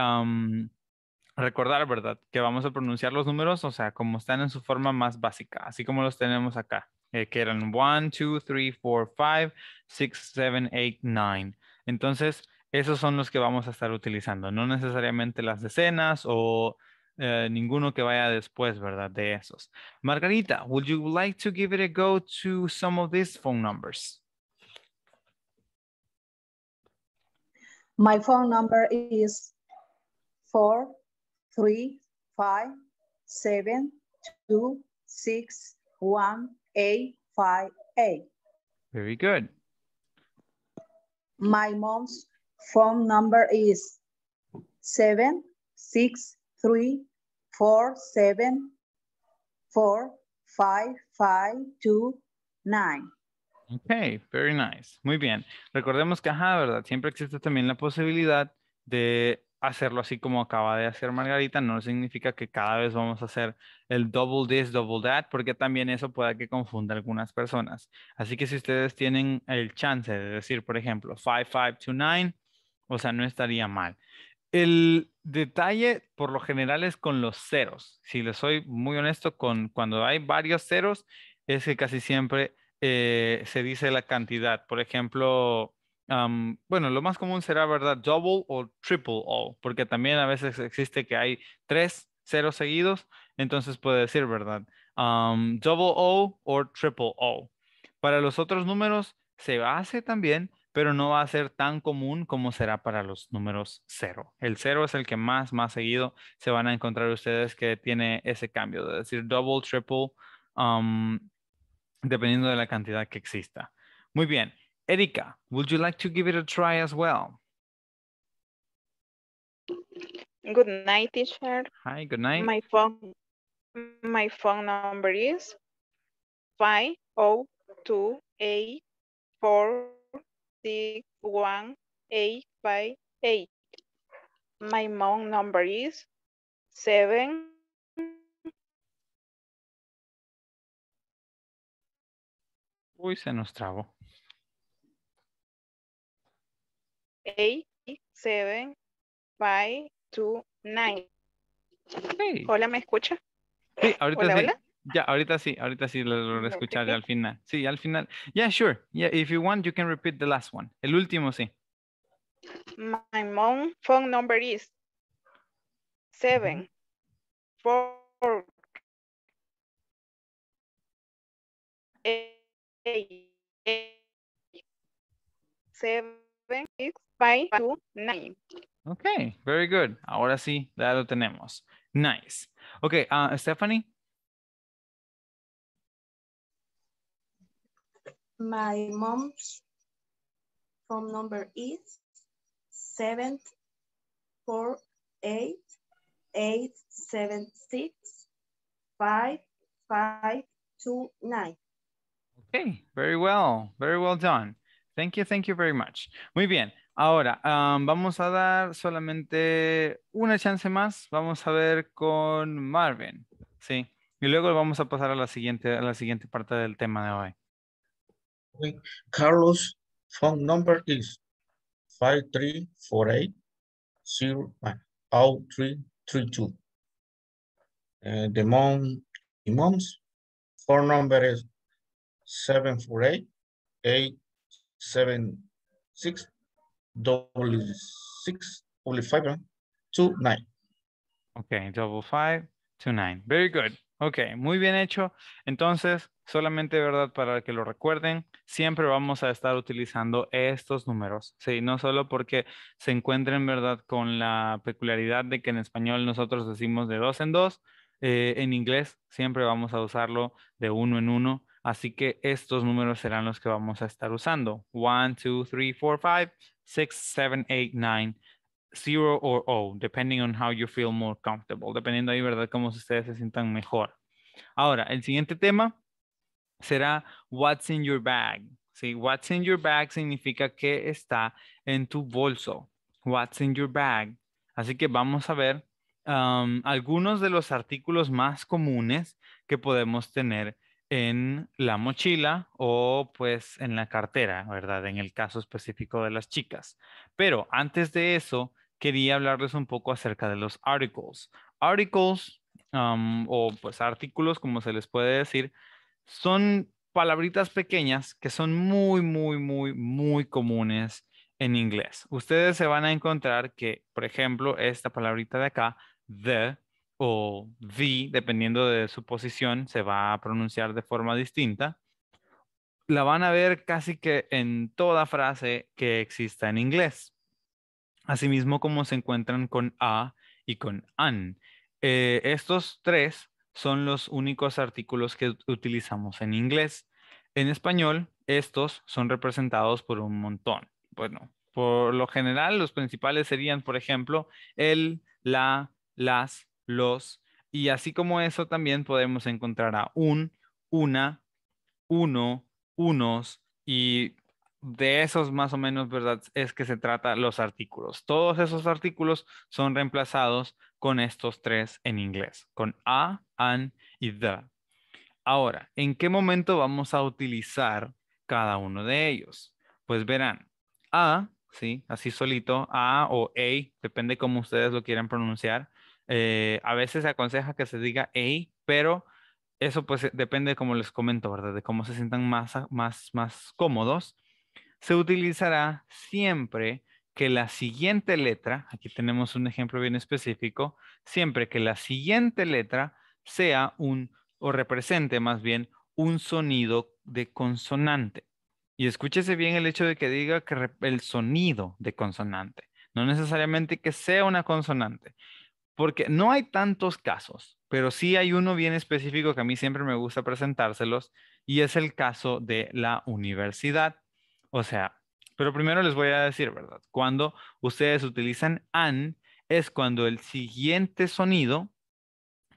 recordar, ¿verdad? Que vamos a pronunciar los números, o sea, como están en su forma más básica, así como los tenemos acá, eh, que eran 1, 2, 3, 4, 5, 6, 7, 8, 9. Entonces, esos son los que vamos a estar utilizando, no necesariamente las decenas o eh, ninguno que vaya después, ¿verdad? De esos. Margarita, would you like to give it a go to some of these phone numbers? My phone number is 4 3 5 7 2 6 1 8 5 8. Muy bien. Mi mamá's phone number is 7 6 3 4 7 4 5 5 2 9. Ok, muy bien. Recordemos que, ajá, ¿verdad? Siempre existe también la posibilidad de hacerlo así como acaba de hacer Margarita no significa que cada vez vamos a hacer el double this, double that, porque también eso puede que confunda a algunas personas. Así que si ustedes tienen el chance de decir, por ejemplo, five, five nine, o sea, no estaría mal. El detalle por lo general es con los ceros. Si les soy muy honesto, con cuando hay varios ceros, es que casi siempre eh, se dice la cantidad. Por ejemplo, bueno, lo más común será, ¿verdad? Double o triple O, porque también a veces existe que hay tres ceros seguidos, entonces puede decir, ¿verdad? double O o triple O. Para los otros números se hace también, pero no va a ser tan común como será para los números cero. El cero es el que más, más seguido se van a encontrar ustedes que tiene ese cambio, de decir double, triple, dependiendo de la cantidad que exista. Muy bien. Erika, would you like to give it a try as well? Good night, teacher. Hi, good night. My phone, my phone number is five o oh two eight four six one eight five eight. My mom number is 7 Uy, se nos trabó. eight, seven, five, two, nine. Hola, ¿me escucha? Sí, ahorita sí. Ya, ahorita sí, ahorita sí lo escucharé al final. Sí, al final. Yeah, sure. Yeah, if you want, you can repeat the last one. El último, sí. My mom phone number is seven, four, seven, six, five, two, nine. Okay, very good. Ahora sí, ya lo tenemos. Nice. Okay, uh, Stephanie? My mom's phone number is seven four eight eight seven six five five two nine. Okay, very well. Very well done. Thank you, thank you very much. Muy bien. Ahora, vamos a dar solamente una chance más. Vamos a ver con Marvin. Sí. Y luego vamos a pasar a la siguiente, a la siguiente parte del tema de hoy. Carlos, phone number is 5348 0332. Ah, eh, the mom, the mom's phone number is 748 seven six double six only five eh? two nine. Okay, double five two nine. Very good. Okay, muy bien hecho. Entonces, solamente verdad para que lo recuerden, siempre vamos a estar utilizando estos números, sí, no solo porque se encuentren verdad con la peculiaridad de que en español nosotros decimos de dos en dos, eh, en inglés siempre vamos a usarlo de uno en uno Así que estos números serán los que vamos a estar usando. 1, 2, 3, 4, 5, 6, 7, 8, 9, 0 o 0, depending on how you feel more comfortable. Dependiendo de Cómo ustedes se sientan mejor. Ahora, el siguiente tema será what's in your bag. See, What's in your bag significa que está en tu bolso. What's in your bag. Así que vamos a ver um, algunos de los artículos más comunes que podemos tener en la mochila o pues en la cartera, ¿verdad? En el caso específico de las chicas. Pero antes de eso, quería hablarles un poco acerca de los articles. Articles o pues artículos, como se les puede decir, son palabritas pequeñas que son muy, muy, muy, muy comunes en inglés. Ustedes se van a encontrar que, por ejemplo, esta palabrita de acá, the, o V, dependiendo de su posición, se va a pronunciar de forma distinta. La van a ver casi que en toda frase que exista en inglés. Asimismo como se encuentran con a y con an. Eh, estos tres son los únicos artículos que utilizamos en inglés. En español, estos son representados por un montón. Bueno, por lo general, los principales serían, por ejemplo, el, la, las, los, y así como eso también podemos encontrar a un, una, uno, unos, y de esos más o menos, ¿verdad? Es que se trata los artículos. Todos esos artículos son reemplazados con estos tres en inglés, con a, an y the. Ahora, ¿en qué momento vamos a utilizar cada uno de ellos? Pues verán, a, ¿sí? Así solito, a o a, depende cómo ustedes lo quieran pronunciar, eh, a veces se aconseja que se diga ei, pero eso pues eh, depende, como les comento, ¿verdad? De cómo se sientan más, más, más cómodos. Se utilizará siempre que la siguiente letra, aquí tenemos un ejemplo bien específico, siempre que la siguiente letra sea un, o represente más bien, un sonido de consonante. Y escúchese bien el hecho de que diga que el sonido de consonante, no necesariamente que sea una consonante porque no hay tantos casos, pero sí hay uno bien específico que a mí siempre me gusta presentárselos y es el caso de la universidad. O sea, pero primero les voy a decir, ¿verdad? Cuando ustedes utilizan an, es cuando el siguiente sonido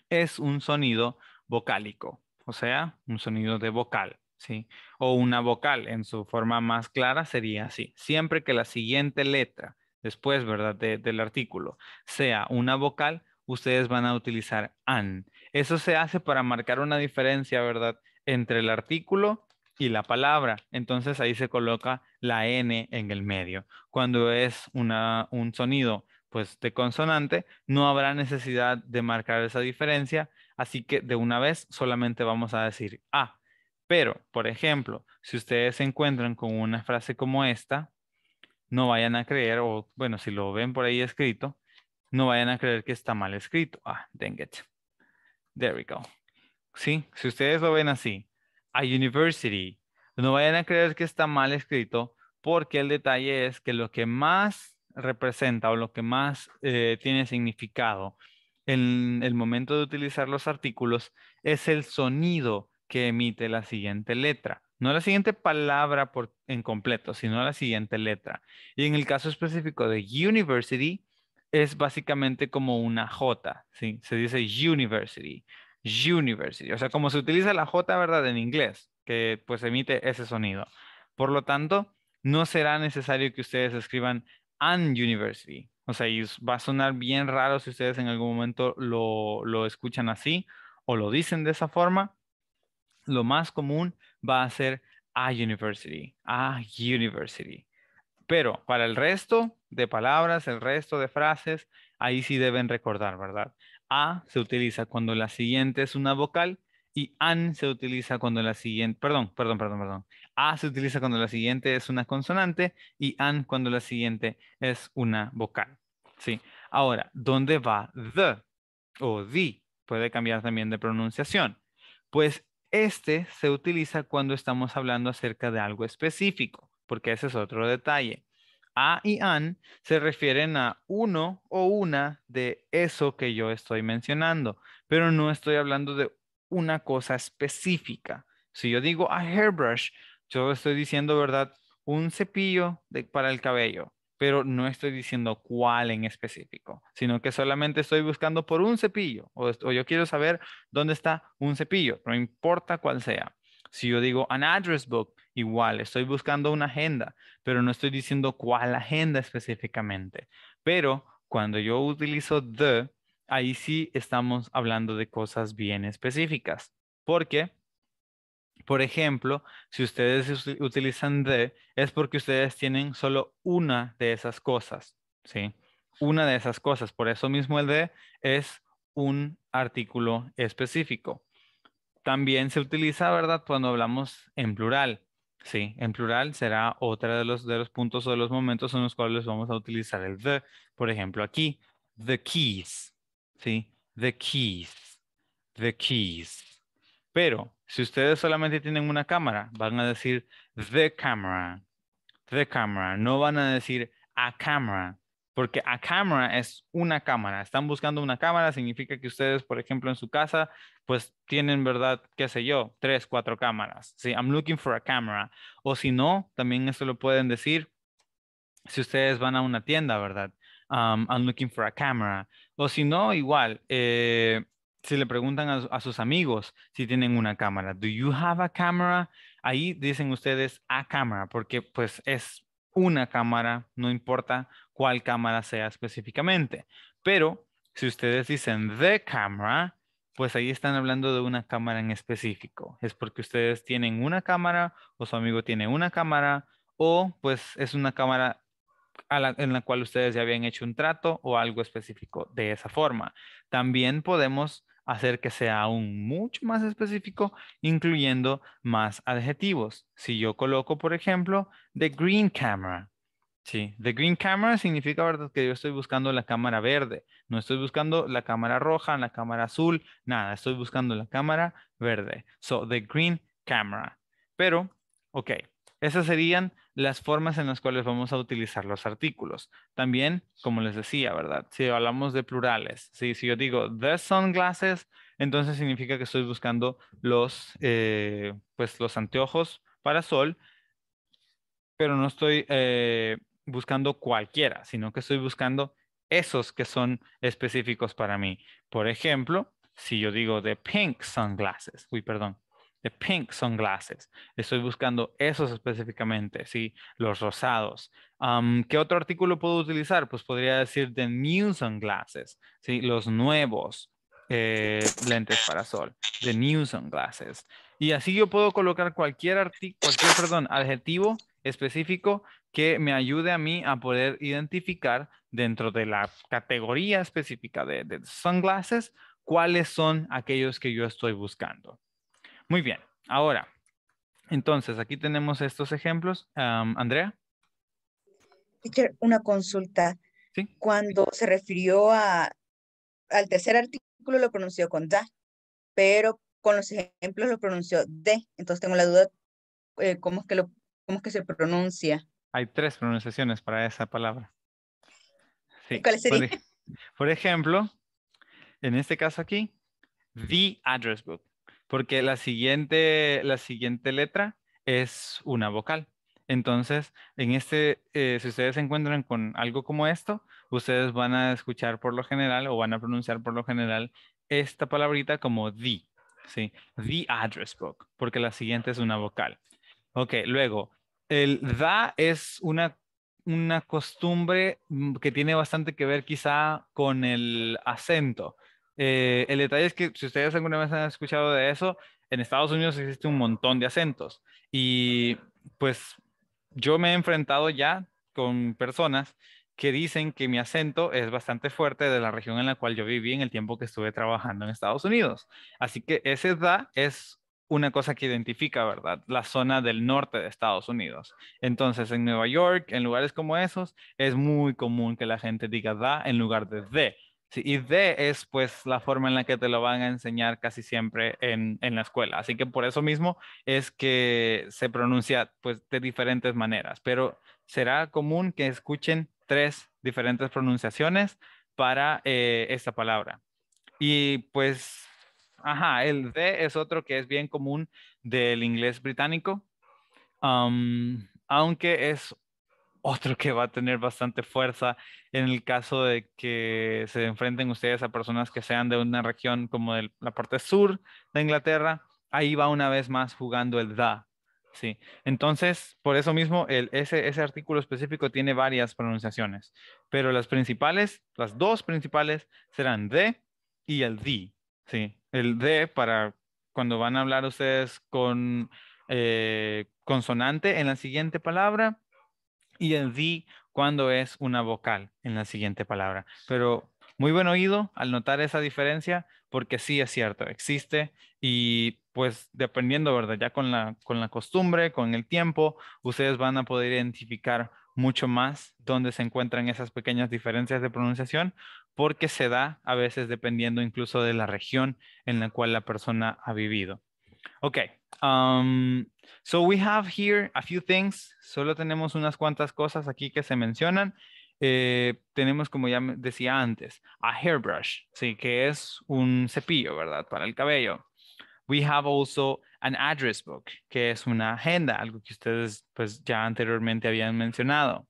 es un sonido vocálico, o sea, un sonido de vocal, ¿sí? O una vocal en su forma más clara sería así. Siempre que la siguiente letra después, ¿verdad? del artículo, sea una vocal, ustedes van a utilizar an. Eso se hace para marcar una diferencia, ¿verdad? Entre el artículo y la palabra. Entonces ahí se coloca la N en el medio. Cuando es un sonido pues de consonante, no habrá necesidad de marcar esa diferencia, así que de una vez solamente vamos a decir A. Pero, por ejemplo, si ustedes se encuentran con una frase como esta, no vayan a creer, o bueno, si lo ven por ahí escrito, no vayan a creer que está mal escrito. Ah, dang it. There we go. Sí, si ustedes lo ven así, a university, no vayan a creer que está mal escrito, porque el detalle es que lo que más representa o lo que más eh, tiene significado en el momento de utilizar los artículos es el sonido que emite la siguiente letra. No la siguiente palabra en completo, sino la siguiente letra. Y en el caso específico de university, es básicamente como una J, ¿sí? Se dice university, university. O sea, como se utiliza la J, ¿verdad? En inglés, que pues emite ese sonido. Por lo tanto, no será necesario que ustedes escriban an university. O sea, y va a sonar bien raro si ustedes en algún momento lo, lo escuchan así o lo dicen de esa forma. Lo más común va a ser a university, a university. Pero para el resto de palabras, el resto de frases, ahí sí deben recordar, ¿verdad? A se utiliza cuando la siguiente es una vocal y an se utiliza cuando la siguiente, perdón, perdón, perdón, perdón. A se utiliza cuando la siguiente es una consonante y an cuando la siguiente es una vocal. Sí. Ahora, ¿dónde va the o the? Puede cambiar también de pronunciación. Pues este se utiliza cuando estamos hablando acerca de algo específico, porque ese es otro detalle. A y an se refieren a uno o una de eso que yo estoy mencionando, pero no estoy hablando de una cosa específica. Si yo digo a hairbrush, yo estoy diciendo, ¿verdad? Un cepillo para el cabello pero no estoy diciendo cuál en específico, sino que solamente estoy buscando por un cepillo o, yo quiero saber dónde está un cepillo, no importa cuál sea. Si yo digo an address book, igual estoy buscando una agenda, pero no estoy diciendo cuál agenda específicamente. Pero cuando yo utilizo the, ahí sí estamos hablando de cosas bien específicas, porque por ejemplo, si ustedes utilizan de, es porque ustedes tienen solo una de esas cosas, ¿sí? Una de esas cosas. Por eso mismo el de es un artículo específico. También se utiliza, ¿verdad? Cuando hablamos en plural. Sí, en plural será otra de los, puntos o de los momentos en los cuales vamos a utilizar el de. Por ejemplo, aquí, the keys. Sí, the keys. The keys. Pero si ustedes solamente tienen una cámara, van a decir the camera, the camera. No van a decir a camera, porque a camera es una cámara. Están buscando una cámara, significa que ustedes, por ejemplo, en su casa, pues tienen, ¿verdad? ¿Qué sé yo? Tres, cuatro cámaras. Sí, I'm looking for a camera. O si no, también eso lo pueden decir si ustedes van a una tienda, ¿verdad? Um, I'm looking for a camera. O si no, igual, eh, si le preguntan a, sus amigos si tienen una cámara, ¿do you have a camera? Ahí dicen ustedes a cámara, porque pues es una cámara, no importa cuál cámara sea específicamente. Pero si ustedes dicen the camera, pues ahí están hablando de una cámara en específico. Es porque ustedes tienen una cámara o su amigo tiene una cámara o pues es una cámara en la cual ustedes ya habían hecho un trato o algo específico de esa forma. También podemos hacer que sea aún mucho más específico, incluyendo más adjetivos. Si yo coloco, por ejemplo, the green camera, Sí, the green camera significa ¿verdad? que yo estoy buscando la cámara verde. No estoy buscando la cámara roja, la cámara azul, nada. Estoy buscando la cámara verde. So, the green camera. Pero, ok, esas serían las formas en las cuales vamos a utilizar los artículos. También, como les decía, ¿verdad? Si hablamos de plurales, si yo digo the sunglasses, entonces significa que estoy buscando los, eh, pues los anteojos para sol, pero no estoy eh, buscando cualquiera, sino que estoy buscando esos que son específicos para mí. Por ejemplo, si yo digo the pink sunglasses, uy, perdón, The pink sunglasses. Estoy buscando esos específicamente, sí, los rosados. ¿Qué otro artículo puedo utilizar? Pues podría decir the new sunglasses, sí, los nuevos eh, lentes para sol, the new sunglasses. Y así yo puedo colocar cualquier artículo, perdón, adjetivo específico que me ayude a mí a poder identificar dentro de la categoría específica de sunglasses cuáles son aquellos que yo estoy buscando. Muy bien. Ahora, entonces, aquí tenemos estos ejemplos. Andrea. Una consulta. ¿Sí? Cuando se refirió a, al tercer artículo lo pronunció con da, pero con los ejemplos lo pronunció de. Entonces tengo la duda, eh, ¿cómo, es que lo, ¿cómo que se pronuncia? Hay tres pronunciaciones para esa palabra. ¿Cuál sería? por ejemplo, en este caso aquí, the address book porque la siguiente, letra es una vocal. Entonces, en este, eh, si ustedes se encuentran con algo como esto, ustedes van a escuchar por lo general o van a pronunciar por lo general esta palabrita como the, ¿sí? The address book, porque la siguiente es una vocal. Ok, luego, el da es una, una costumbre mm, que tiene bastante que ver quizá con el acento. Eh, el detalle es que si ustedes alguna vez han escuchado de eso, en Estados Unidos existe un montón de acentos y pues yo me he enfrentado ya con personas que dicen que mi acento es bastante fuerte de la región en la cual yo viví en el tiempo que estuve trabajando en Estados Unidos. Así que ese da es una cosa que identifica, ¿verdad? La zona del norte de Estados Unidos. Entonces, en Nueva York, en lugares como esos, es muy común que la gente diga da en lugar de de y D es pues la forma en la que te lo van a enseñar casi siempre en, la escuela. Así que por eso mismo es que se pronuncia pues de diferentes maneras, pero será común que escuchen tres diferentes pronunciaciones para eh, esta palabra. Y pues, ajá, el D es otro que es bien común del inglés británico, aunque es otro que va a tener bastante fuerza en el caso de que se enfrenten ustedes a personas que sean de una región como la parte sur de Inglaterra, ahí va una vez más jugando el da. Sí, entonces por eso mismo ese, artículo específico tiene varias pronunciaciones, pero las principales, las dos principales serán de y el di. Sí, el de para cuando van a hablar ustedes con eh, consonante en la siguiente palabra y en di cuando es una vocal en la siguiente palabra. Pero muy buen oído al notar esa diferencia, porque sí es cierto, existe y pues dependiendo, ¿verdad? Ya con la, con la costumbre, con el tiempo, ustedes van a poder identificar mucho más dónde se encuentran esas pequeñas diferencias de pronunciación, porque se da a veces dependiendo incluso de la región en la cual la persona ha vivido. Okay. Um, so we have here a few things. Solo tenemos unas cuantas cosas aquí que se mencionan. Eh, tenemos, como ya decía antes, a hairbrush, que es un cepillo, ¿verdad? Para el cabello. We have also an address book, que es una agenda, algo que ustedes pues ya anteriormente habían mencionado.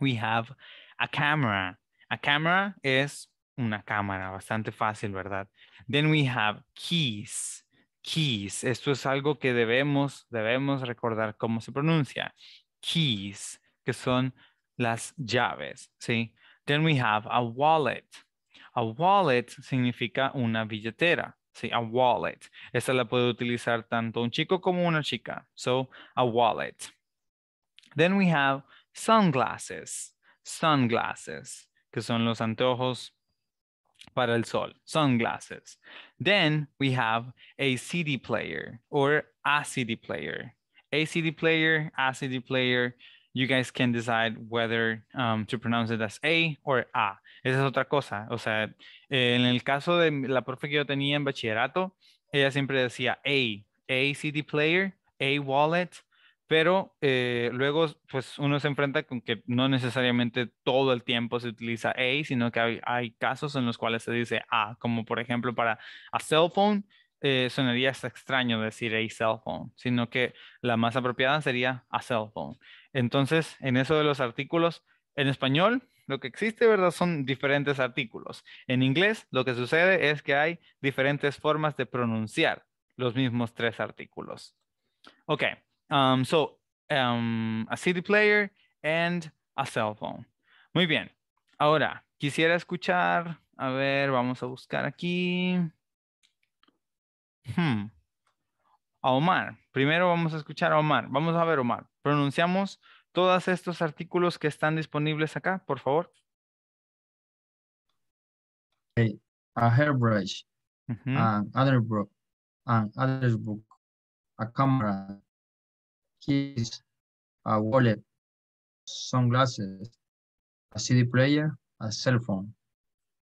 We have a camera. A camera es una cámara, bastante fácil, ¿verdad? Then we have keys keys. Esto es algo que debemos, debemos recordar cómo se pronuncia. Keys, que son las llaves, Then we have a wallet. A wallet significa una billetera, ¿sí? A wallet. Esta la puede utilizar tanto un chico como una chica. So, a wallet. Then we have sunglasses. Sunglasses, que son los anteojos para el sol. Sunglasses. Then we have a CD player or a CD player. A CD player, a CD player, you guys can decide whether um, to pronounce it as A or A. Esa es otra cosa. O sea, en el caso de la profe que yo tenía en bachillerato, ella siempre decía A, A CD player, A wallet, pero eh, luego pues uno se enfrenta con que no necesariamente todo el tiempo se utiliza A, sino que hay, casos en los cuales se dice A, como por ejemplo para a cell phone eh, sonaría extraño decir a cell phone, sino que la más apropiada sería a cell phone. Entonces, en eso de los artículos, en español lo que existe, ¿verdad? Son diferentes artículos. En inglés lo que sucede es que hay diferentes formas de pronunciar los mismos tres artículos. Ok, Um, so, um, a CD player and a cell phone. Muy bien. Ahora, quisiera escuchar, a ver, vamos a buscar aquí. Hmm. A Omar. Primero vamos a escuchar a Omar. Vamos a ver, Omar. Pronunciamos todos estos artículos que están disponibles acá, por favor. Eh, a hairbrush, book, an other book, a camera, a wallet, sunglasses, a CD player, a cell phone.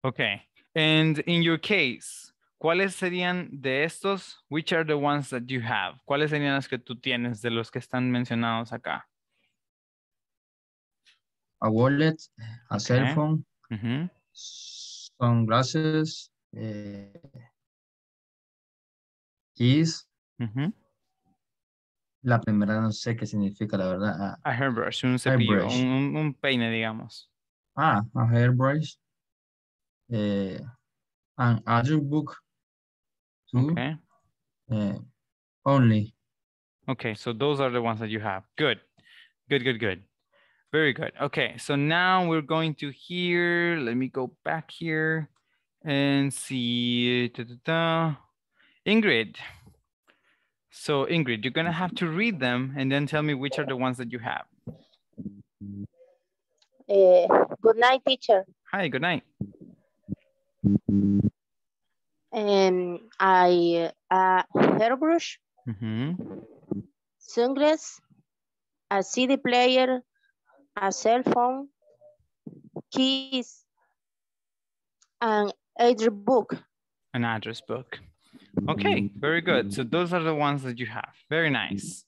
Okay. And in your case, ¿cuáles serían de estos? Which are the ones that you have? ¿Cuáles serían las que tú tienes de los que están mencionados acá? A wallet, a cell phone, sunglasses, eh, keys, La primera no sé qué significa, la verdad. Ah, a hairbrush, un cepillo, hairbrush. Un, un, peine, digamos. Ah, a hairbrush. Eh, an other book. Two. Okay. Eh, only. Okay, so those are the ones that you have. Good, good, good, good. Very good. Okay, so now we're going to here. Let me go back here and see. Da, da, da. Ingrid. So Ingrid, you're gonna have to read them and then tell me which are the ones that you have. Uh, good night, teacher. Hi, good night. Um, I uh, hairbrush, mm -hmm. sunglasses, a mm-hmm. CD player, a cell phone, keys, an address book. An address book. Okay, mm-hmm. very good. So those are the ones that you have. Very nice.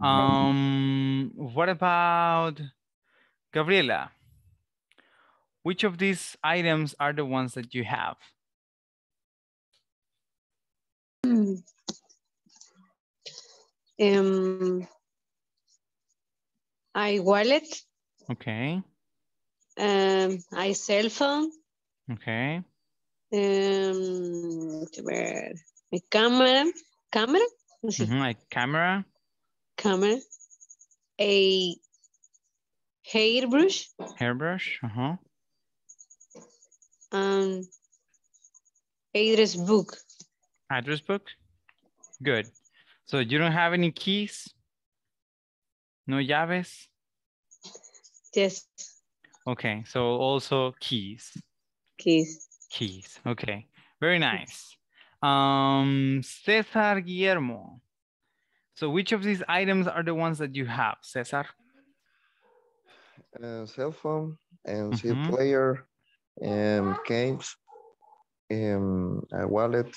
Mm-hmm. Um, what about Gabriela? Which of these items are the ones that you have? Hmm. Um, I wallet. Okay. Um, I cell phone. Okay. Um, Camera, camera? cámara, my camera, camera, a hairbrush, hairbrush, uh -huh. um, address book, address book, good. So you don't have any keys, no llaves. Yes. Okay, so also keys. Keys. Keys, okay. Very nice. Um, Cesar Guillermo. So which of these items are the ones that you have, Cesar? Uh, cell phone and CD mm -hmm. player and games and a wallet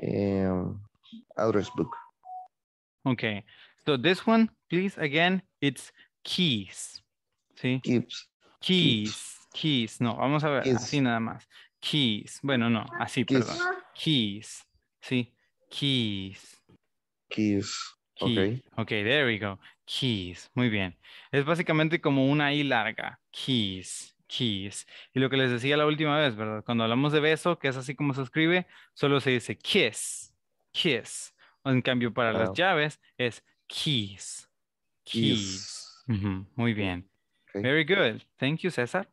and address book. Okay. So this one, please, again, it's keys. ¿Sí? Keys. Keys. Keys. No, vamos a ver, keys. así nada más. Keys. Bueno, no, así, keys. perdón. keys. Sí, keys. Keys. Ok. there we go. Keys. Muy bien. Es básicamente como una I larga. Keys. Keys. Y lo que les decía la última vez, ¿verdad? Cuando hablamos de beso, que es así como se escribe, solo se dice kiss. Kiss. En cambio, para las llaves es keys. Keys. Muy bien. Very good. Thank you, César.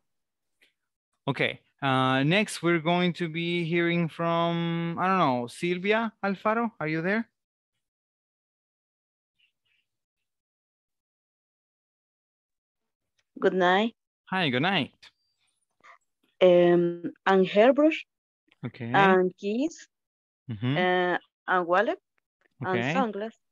Ok. Uh, next, we're going to be hearing from, I don't know, Silvia Alfaro, are you there? Good night. Hi, good night. Um, and hairbrush. Okay. And keys. Mm -hmm. uh, and wallet. Okay. And sunglasses.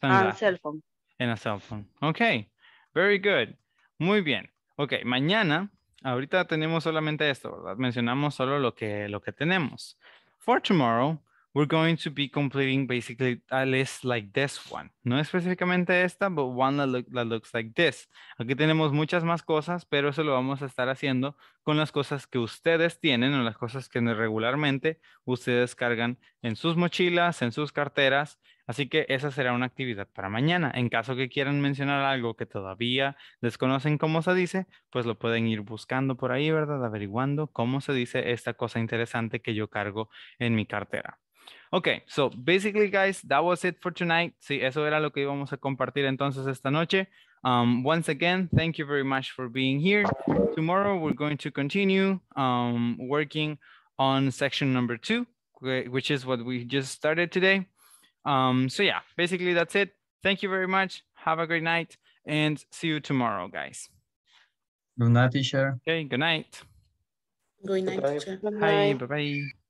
Sunglasses. And cell phone. And a cell phone. Okay. Very good. Muy bien. Ok, mañana ahorita tenemos solamente esto, ¿verdad? Mencionamos solo lo que, lo que tenemos. For tomorrow, we're going to be completing basically a list like this one. No específicamente esta, but one that looks like this. Aquí tenemos muchas más cosas, pero eso lo vamos a estar haciendo con las cosas que ustedes tienen o las cosas que regularmente ustedes cargan en sus mochilas, en sus carteras Así que esa será una actividad para mañana. En caso que quieran mencionar algo que todavía desconocen cómo se dice, pues lo pueden ir buscando por ahí, ¿verdad? Averiguando cómo se dice esta cosa interesante que yo cargo en mi cartera. Ok, so basically, guys, that was it for tonight. Sí, eso era lo que íbamos a compartir entonces esta noche. Um, once again, thank you very much for being here. Tomorrow, we're going to continue um, working on section number two, which is what we just started today. Um, so yeah, basically that's it. Thank you very much. Have a great night and see you tomorrow, guys. Good night, teacher. Okay, good night. Good night, teacher. Bye, bye-bye.